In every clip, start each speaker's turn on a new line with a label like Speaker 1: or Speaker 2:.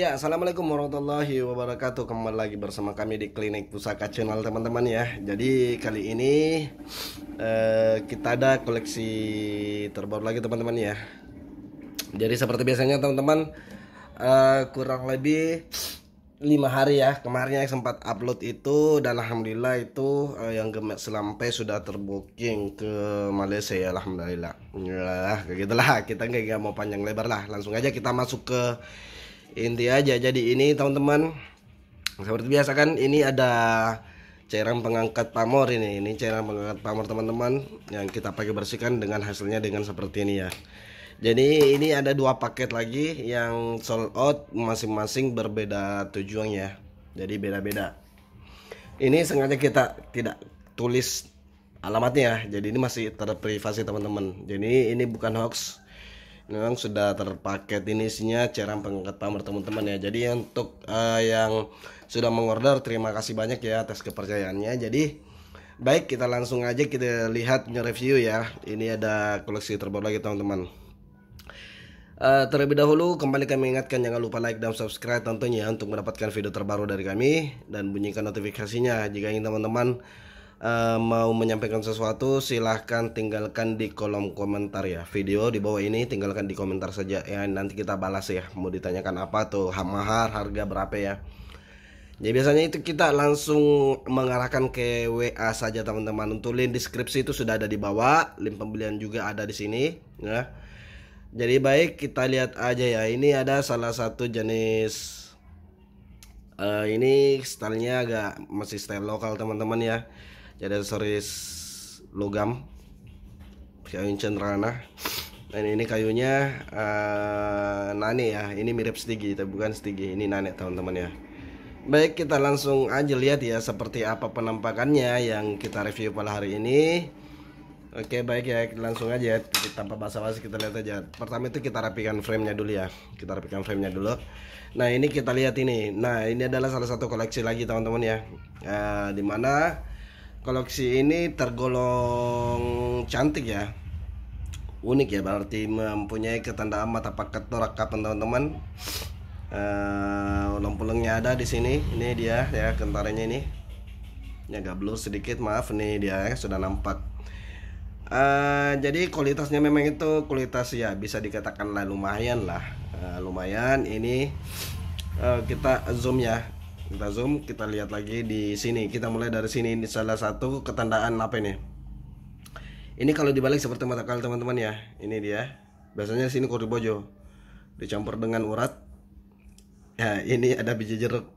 Speaker 1: Ya, assalamualaikum warahmatullahi wabarakatuh. Kembali lagi bersama kami di Klinik Pusaka Channel teman-teman ya. Jadi kali ini eh, kita ada koleksi terbaru lagi teman-teman ya. Jadi seperti biasanya teman-teman eh, kurang lebih lima hari ya kemarin yang sempat upload itu dan alhamdulillah itu eh, yang gemet selampe sudah terbooking ke Malaysia ya alhamdulillah. Ya, gitulah kita nggak mau panjang lebar lah. Langsung aja kita masuk ke inti aja jadi ini teman-teman seperti biasa kan ini ada cairan pengangkat pamor ini ini cairan pengangkat pamor teman-teman yang kita pakai bersihkan dengan hasilnya dengan seperti ini ya jadi ini ada dua paket lagi yang sold out masing-masing berbeda tujuan ya. jadi beda-beda ini sengaja kita tidak tulis alamatnya ya. jadi ini masih terprivasi teman-teman jadi ini bukan hoax memang sudah terpaket ini isinya cairan pengangkat pamer teman-teman ya jadi untuk uh, yang sudah mengorder terima kasih banyak ya atas kepercayaannya jadi baik kita langsung aja kita lihat review ya ini ada koleksi terbaru lagi teman-teman Uh, terlebih dahulu kembali kami ingatkan jangan lupa like dan subscribe tentunya untuk mendapatkan video terbaru dari kami dan bunyikan notifikasinya jika ingin teman-teman Eh, mau menyampaikan sesuatu silahkan tinggalkan di kolom komentar ya video di bawah ini tinggalkan di komentar saja ya nanti kita balas ya mau ditanyakan apa tuh mahar harga berapa ya jadi ya, biasanya itu kita langsung mengarahkan ke WA saja teman-teman. Untuk link deskripsi itu sudah ada di bawah, link pembelian juga ada di sini, ya. Jadi baik kita lihat aja ya. Ini ada salah satu jenis uh, ini stylenya agak masih style lokal teman-teman ya jadi series logam kayu cendana dan ini kayunya uh, eh, nane ya ini mirip stigi tapi bukan stigi ini nane teman-teman ya baik kita langsung aja lihat ya seperti apa penampakannya yang kita review pada hari ini Oke baik ya langsung aja ya. tanpa basa-basi kita lihat aja pertama itu kita rapikan frame-nya dulu ya kita rapikan frame-nya dulu nah ini kita lihat ini nah ini adalah salah satu koleksi lagi teman-teman ya uh, eh, dimana kalau si ini tergolong cantik ya unik ya berarti mempunyai ketandaan mata paket kapan teman-teman uh, eh, lempulengnya ada di sini ini dia ya kentaranya ini ini agak blur sedikit maaf nih dia ya, sudah nampak uh, jadi kualitasnya memang itu kualitas ya bisa dikatakan lah lumayan lah uh, lumayan ini uh, kita zoom ya kita zoom kita lihat lagi di sini kita mulai dari sini ini salah satu ketandaan apa ini ini kalau dibalik seperti mata kali teman-teman ya ini dia biasanya sini kori bojo dicampur dengan urat ya ini ada biji jeruk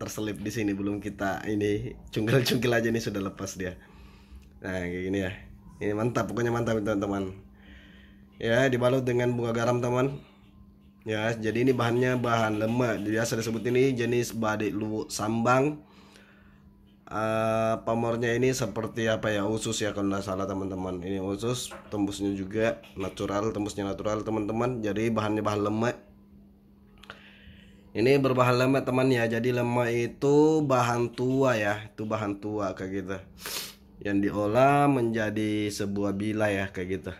Speaker 1: terselip di sini belum kita ini cungkil-cungkil aja ini sudah lepas dia nah kayak gini ya ini mantap pokoknya mantap teman-teman ya dibalut dengan bunga garam teman ya jadi ini bahannya bahan lemak biasa disebut ini jenis badik luwuk sambang uh, pamornya ini seperti apa ya usus ya kalau nggak salah teman-teman ini usus tembusnya juga natural tembusnya natural teman-teman jadi bahannya bahan lemak ini berbahan lemak teman ya jadi lemak itu bahan tua ya itu bahan tua kayak gitu yang diolah menjadi sebuah bila ya kayak gitu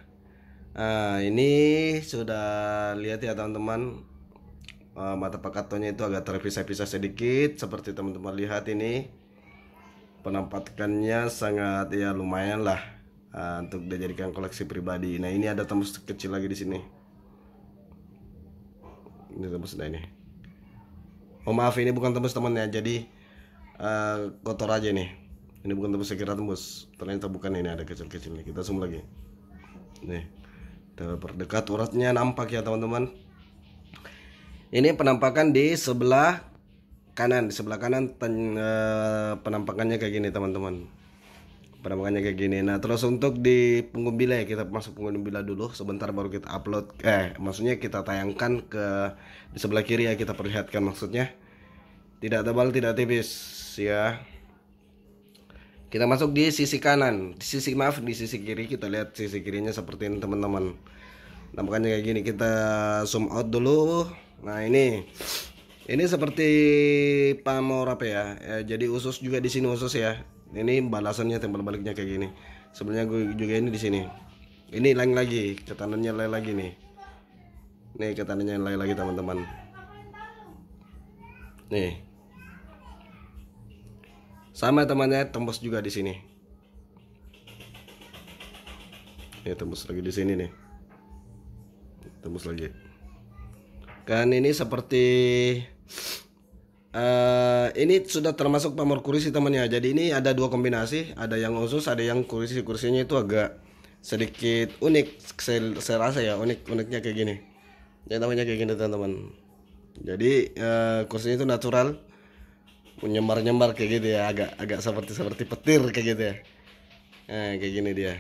Speaker 1: Nah, ini sudah lihat ya teman-teman ah, mata pekatonya itu agak terpisah-pisah sedikit seperti teman-teman lihat ini penampakannya sangat ya lumayan lah uh, untuk dijadikan koleksi pribadi. Nah ini ada tembus kecil lagi di sini. Ini tembus nah ini. Oh maaf ini bukan tembus temannya jadi uh, kotor aja nih. Ini bukan tembus saya kira tembus ternyata bukan ini ada kecil-kecil nih kita zoom lagi. Nih terdekat gitu, uratnya nampak ya teman-teman ini penampakan di sebelah kanan di sebelah kanan ten, e, penampakannya kayak gini teman-teman penampakannya kayak gini nah terus untuk di punggung bila ya kita masuk punggung bila dulu sebentar baru kita upload eh maksudnya kita tayangkan ke di sebelah kiri ya kita perlihatkan maksudnya tidak tebal tidak tipis ya kita masuk di sisi kanan, di sisi maaf di sisi kiri kita lihat sisi kirinya seperti ini teman-teman. Nampaknya kayak gini kita zoom out dulu. Nah ini ini seperti pamor ya. ya jadi usus juga di sini usus ya. Ini balasannya timbal baliknya kayak gini. Sebenarnya gue juga ini di sini. Ini lain lagi, ketanannya lain lagi nih. Nih ketanannya lain lagi teman-teman. Nih sama temannya tembus juga di sini ini tembus lagi di sini nih tembus lagi kan ini seperti uh, ini sudah termasuk pamor kursi temannya jadi ini ada dua kombinasi ada yang khusus ada yang kursi kursinya itu agak sedikit unik saya, saya rasa ya unik uniknya kayak gini ya namanya kayak gini teman-teman jadi uh, kursinya itu natural menyembar-nyembar kayak gitu ya agak agak seperti seperti petir kayak gitu ya nah, kayak gini dia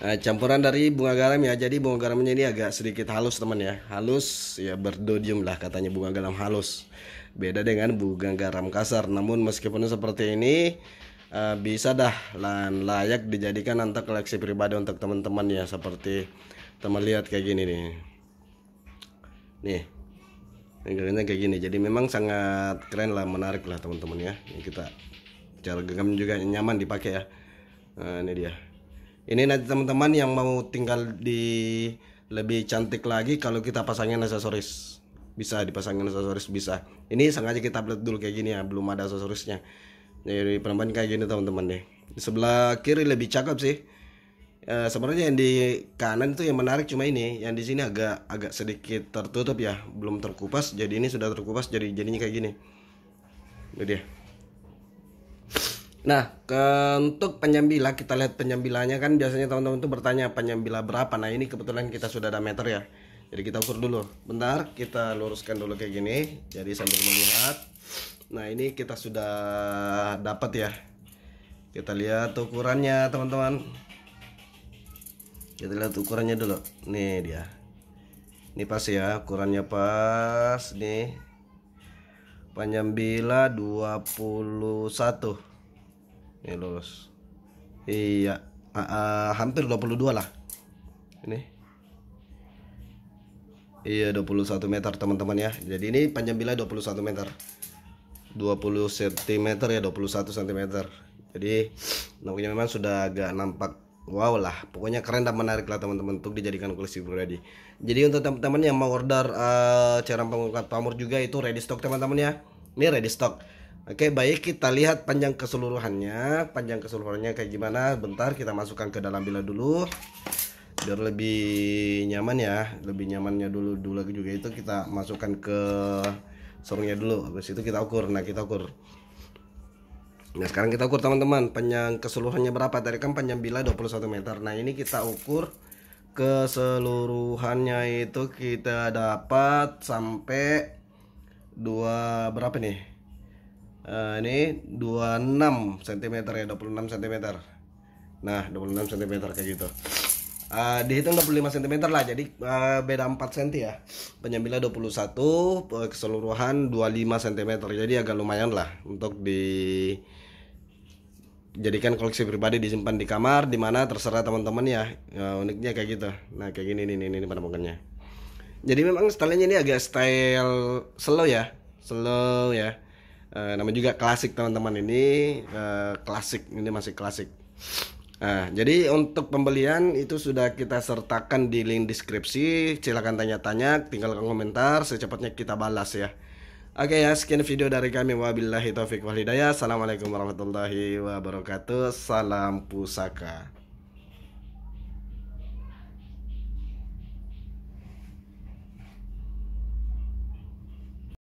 Speaker 1: nah, campuran dari bunga garam ya jadi bunga garamnya ini agak sedikit halus teman ya halus ya berdodium lah katanya bunga garam halus beda dengan bunga garam kasar namun meskipun seperti ini uh, bisa dah dan layak dijadikan untuk koleksi pribadi untuk teman-teman ya seperti teman lihat kayak gini nih nih Negaranya kayak gini. Jadi memang sangat keren lah, menarik lah teman-teman ya. Ini kita cara genggam juga nyaman dipakai ya. Nah, ini dia. Ini nanti teman-teman yang mau tinggal di lebih cantik lagi kalau kita pasangin aksesoris. Bisa dipasangin aksesoris bisa. Ini sengaja kita upload dulu kayak gini ya, belum ada aksesorisnya. Jadi perempuan kayak gini teman-teman deh. Di sebelah kiri lebih cakep sih Eh, sebenarnya yang di kanan itu yang menarik cuma ini yang di sini agak agak sedikit tertutup ya belum terkupas jadi ini sudah terkupas jadi jadinya kayak gini itu dia nah ke, untuk penyambila kita lihat penyambilannya kan biasanya teman-teman tuh bertanya penyambila berapa nah ini kebetulan kita sudah ada meter ya jadi kita ukur dulu bentar kita luruskan dulu kayak gini jadi sambil melihat nah ini kita sudah dapat ya kita lihat ukurannya teman-teman kita lihat ukurannya dulu nih dia ini pas ya ukurannya pas nih panjang bila 21 ini lulus iya uh, uh, hampir 22 lah ini iya 21 meter teman-teman ya jadi ini panjang bila 21 meter 20 cm ya 21 cm jadi nampaknya memang sudah agak nampak wow lah pokoknya keren dan menarik lah teman-teman untuk dijadikan koleksi pribadi jadi untuk teman-teman yang mau order uh, cara pengungkap pamor juga itu ready stock teman-teman ya ini ready stock Oke baik kita lihat panjang keseluruhannya panjang keseluruhannya kayak gimana bentar kita masukkan ke dalam bila dulu biar lebih nyaman ya lebih nyamannya dulu dulu lagi juga itu kita masukkan ke sorongnya dulu habis itu kita ukur nah kita ukur Nah sekarang kita ukur teman-teman penyang keseluruhannya berapa tadi kan panjang bila 21 meter. Nah ini kita ukur keseluruhannya itu kita dapat sampai dua berapa nih? Uh, ini 26 cm ya 26 cm. Nah 26 cm kayak gitu uh, dihitung 25 cm lah jadi uh, beda 4 cm ya penyambilnya 21 eh, keseluruhan 25 cm jadi agak lumayan lah untuk di jadikan koleksi pribadi disimpan di kamar dimana terserah teman-teman ya uh, uniknya kayak gitu nah kayak gini nih ini nih pada pokoknya jadi memang stylenya ini agak style slow ya slow ya uh, nama juga klasik teman-teman ini uh, klasik ini masih klasik Nah, jadi untuk pembelian itu sudah kita sertakan di link deskripsi. Silakan tanya-tanya, tinggal komentar, secepatnya kita balas ya. Oke ya, sekian video dari kami. Wabillahi taufik walhidayah. Assalamualaikum warahmatullahi wabarakatuh. Salam pusaka.